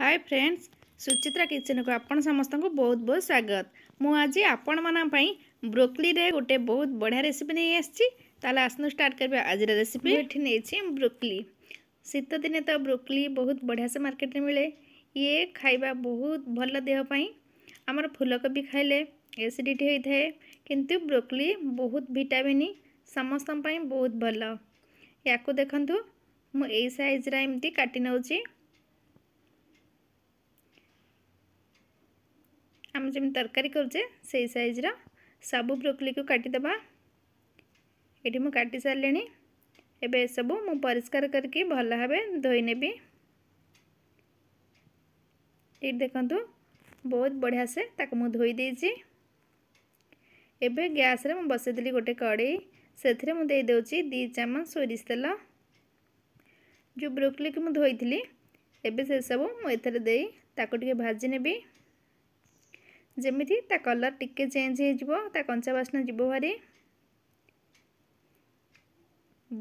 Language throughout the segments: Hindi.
हाय फ्रेंड्स सुचित्रा किचन को आप समस्त बहुत बहुत स्वागत मुझे आपण मानी ब्रोकली रे गोटे बहुत बढ़िया रेसीपी नहीं आसान आसन स्टार्ट कर आज रेसीपी ये नहीं ब्रोकली शीत दिन तो ब्रोकली बहुत बढ़िया से मार्केट में मिले ये खाइबा बहुत भल देह आम फुलकोबी खाइले एसीडिटी होता है कि ब्रोकली बहुत भिटामिन समस्त बहुत भल या देखु मुझ सैज्रमती काटि ଆମେ ଯେମିତି ତରକାରୀ କରୁଛେ ସେଇ ସାଇଜ୍ର ସବୁ ବ୍ରୋକଲିକୁ କାଟିଦେବା ଏଠି ମୁଁ କାଟି ସାରିଲିଣି ଏବେ ଏସବୁ ମୁଁ ପରିଷ୍କାର କରିକି ଭଲ ଭାବେ ଧୋଇ ନେବି ଏଇଠି ଦେଖନ୍ତୁ ବହୁତ ବଢ଼ିଆ ସେ ତାକୁ ମୁଁ ଧୋଇ ଦେଇଛି ଏବେ ଗ୍ୟାସ୍ରେ ମୁଁ ବସାଇଦେଲି ଗୋଟେ କଡ଼େଇ ସେଥିରେ ମୁଁ ଦେଇ ଦେଉଛି ଦୁଇ ଚାମଚ ସୋରିଷ ତେଲ ଯେଉଁ ବ୍ରୋକଲିକୁ ମୁଁ ଧୋଇଥିଲି ଏବେ ସେସବୁ ମୁଁ ଏଥିରେ ଦେଇ ତାକୁ ଟିକେ ଭାଜି ନେବି ଯେମିତି ତା କଲର୍ ଟିକେ ଚେଞ୍ଜ ହେଇଯିବ ତା କଞ୍ଚା ବାସ୍ନା ଯିବ ଭାରି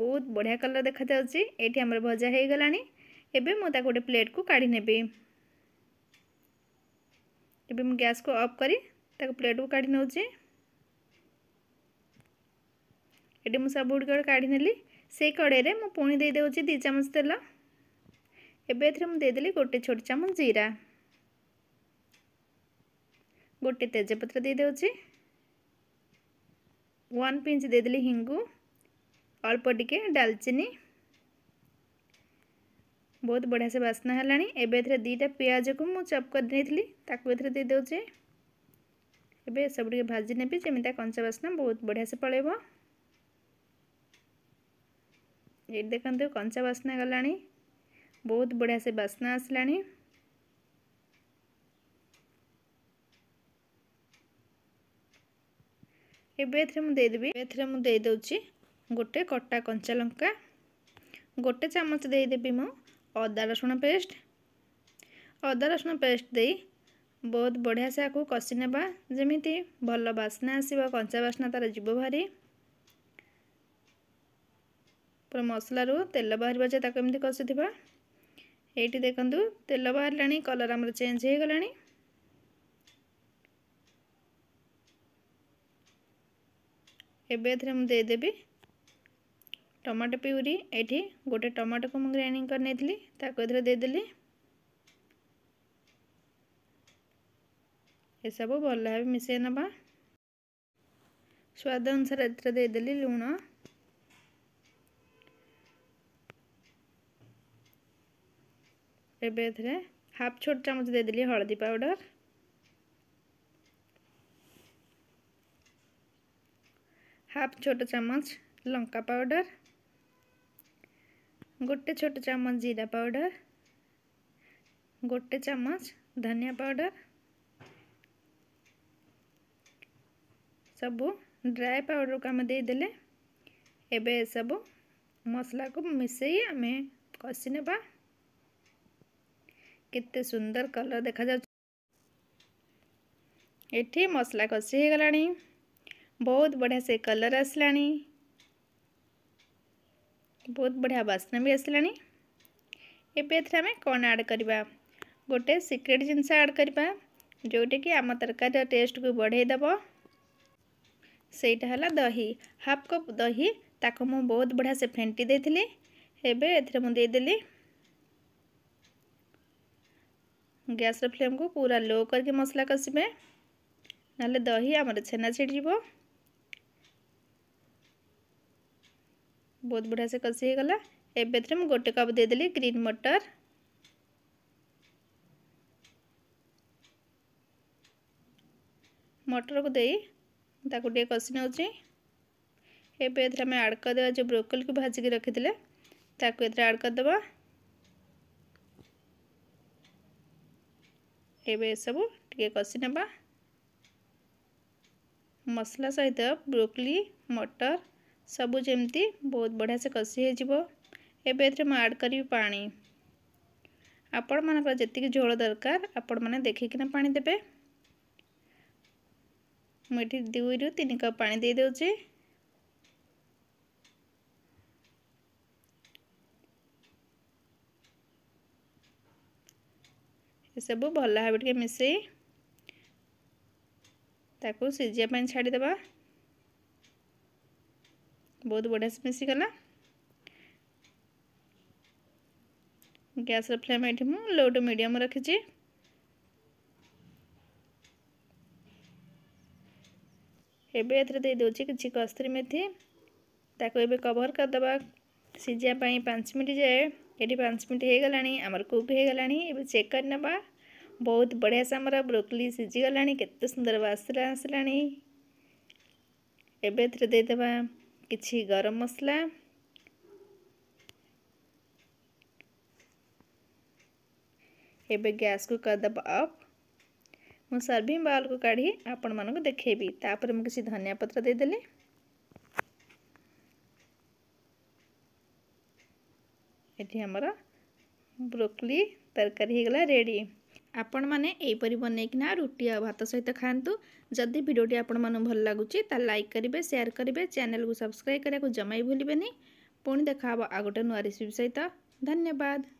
ବହୁତ ବଢ଼ିଆ କଲର୍ ଦେଖାଯାଉଛି ଏଇଠି ଆମର ଭଜା ହେଇଗଲାଣି ଏବେ ମୁଁ ତାକୁ ଗୋଟେ ପ୍ଲେଟ୍କୁ କାଢ଼ି ନେବି ଏବେ ମୁଁ ଗ୍ୟାସ୍କୁ ଅଫ୍ କରି ତାକୁ ପ୍ଲେଟ୍କୁ କାଢ଼ି ନେଉଛି ଏଠି ମୁଁ ସବୁଗୁଡ଼ିକ ଗୁଡ଼ିକ କାଢ଼ି ନେଲି ସେଇ କଡ଼େଇରେ ମୁଁ ପୁଣି ଦେଇଦେଉଛି ଦୁଇ ଚାମଚ ତେଲ ଏବେ ଏଥିରେ ମୁଁ ଦେଇଦେଲି ଗୋଟେ ଛୋଟ ଚାମଚ ଜିରା गोटे तेजपत वन पिंच देदेली हिंगु अल्प टिके डालचीनी बहुत बढ़िया से बास्ना है दीटा पिज को मुझे चप कर दी थी एस भाजी ने भी जमीता कंचा बास्ना बहुत बढ़िया से पल ये देखते कंचा बास्ना गला बहुत बढ़िया से बास्ना आसला ଏବେ ଏଥିରେ ମୁଁ ଦେଇଦେବି ଏଥିରେ ମୁଁ ଦେଇଦେଉଛି ଗୋଟେ କଟା କଞ୍ଚା ଲଙ୍କା ଗୋଟେ ଚାମଚ ଦେଇଦେବି ମୁଁ ଅଦା ରସୁଣ ପେଷ୍ଟ ଅଦା ରସୁଣ ପେଷ୍ଟ ଦେଇ ବହୁତ ବଢ଼ିଆ ସେ ଆକୁ କଷି ନେବା ଯେମିତି ଭଲ ବାସ୍ନା ଆସିବ କଞ୍ଚା ବାସ୍ନା ତା'ର ଯିବ ଭାରି ପୁରା ମସଲାରୁ ତେଲ ବାହାରିବା ଯେ ତାକୁ ଏମିତି କଷୁଥିବା ଏଇଠି ଦେଖନ୍ତୁ ତେଲ ବାହାରିଲାଣି କଲର୍ ଆମର ଚେଞ୍ଜ ହୋଇଗଲାଣି ଏବେ ଏଥିରେ ମୁଁ ଦେଇଦେବି ଟମାଟୋ ପିଉରି ଏଠି ଗୋଟେ ଟମାଟୋକୁ ମୁଁ ଗ୍ରାଇଣ୍ଡିଂ କରି ନେଇଥିଲି ତାକୁ ଏଥିରେ ଦେଇଦେଲି ଏସବୁ ଭଲ ଭାବେ ମିଶାଇ ନେବା ସ୍ୱାଦ ଅନୁସାରେ ଏଥିରେ ଦେଇଦେଲି ଲୁଣ ଏବେ ଏଥିରେ ହାଫ୍ ଛୋଟ ଚାମଚ ଦେଇଦେଲି ହଳଦୀ ପାଉଡ଼ର হাফ ছোট চামচ লঙ্কা পাউডার ଗୋଟେ ଛୋଟ ଚାମଚ ଜିରା ପାଉଡ଼ର ଗୋଟେ ଚାମଚ ଧନିଆ ପାଉଡ଼ର ସବୁ ଡ୍ରାଏ ପାଉଡ଼ରକୁ ଆମେ ଦେଇଦେଲେ ଏବେ ଏସବୁ ମସଲାକୁ ମିଶାଇ ଆମେ କଷି ନେବା କେତେ ସୁନ୍ଦର କଲର୍ ଦେଖାଯାଉଛି ଏଠି ମସଲା କଷି ହେଇଗଲାଣି बहुत बढ़िया से कलर आसला बहुत बढ़िया बास्ना भी आसला एम कौन आड करवा गोटे सिक्रेट जिनस आड करवा जोटा कि आम तरकार टेस्ट को बढ़ेदेव से है दही हाफ कप दही ताको मु बहुत बढ़िया से फेटी एबेदी गैस फ्लेम को पूरा लो करके मसला कसबे ना दही आम छेना छिड़ी ବହୁତ ବଢ଼ିଆ ସେ କଷି ହେଇଗଲା ଏବେ ଏଥିରେ ମୁଁ ଗୋଟେ କପ୍ ଦେଇଦେଲି ଗ୍ରୀନ୍ ମଟର ମଟରକୁ ଦେଇ ତାକୁ ଟିକେ କଷି ନେଉଛି ଏବେ ଏଥିରେ ଆମେ ଆଡ଼୍ କରିଦେବା ଯେଉଁ ବ୍ରୋକଲିକୁ ଭାଜିକି ରଖିଥିଲେ ତାକୁ ଏଥିରେ ଆଡ଼୍ କରିଦେବା ଏବେ ଏସବୁ ଟିକେ କଷି ନେବା ମସଲା ସହିତ ବ୍ରୋକଲି ମଟର सब जमी बहुत बढ़िया से कषि एवं करी कर आपण मान जी झोल दरकार आपण मैंने देखिकना पा देते मुझे दुई रु तीन कपा पा देदे सब भल भाव मिसाई सीझापी छाड़ीदेबा बहुत बढ़िया से मिसीगला गैस फ्लेम ये लोटे मीडियम रखी एबेद कि कस्तरी मेथी ताको कभर करदे सीझापी पाँच मिनट जाए ये पाँच मिनट हो गलामर कुक हो गला चेक कर ना बहुत बढ़िया से आम ब्रोकली सीझीगला के सुंदर बासला आसला एबेद किसी गरम मसला एवं गैस को करदेब अफ मु सर्विंग बाउल को काढ़ी आपण को देखेबी तापर मुझे किसी धनिया पत्र देदेली ये हमारा ब्रोकली तरकारी गला रेडी ଆପଣମାନେ ଏହିପରି ବନେଇକିନା ରୁଟି ଆଉ ଭାତ ସହିତ ଖାଆନ୍ତୁ ଯଦି ଭିଡ଼ିଓଟି ଆପଣମାନଙ୍କୁ ଭଲ ଲାଗୁଛି ତାହେଲେ ଲାଇକ୍ କରିବେ ସେୟାର କରିବେ ଚ୍ୟାନେଲକୁ ସବସ୍କ୍ରାଇବ୍ କରିବାକୁ ଜମା ବି ଭୁଲିବେନି ପୁଣି ଦେଖାହେବ ଆଉ ଗୋଟେ ନୂଆ ରେସିପି ସହିତ ଧନ୍ୟବାଦ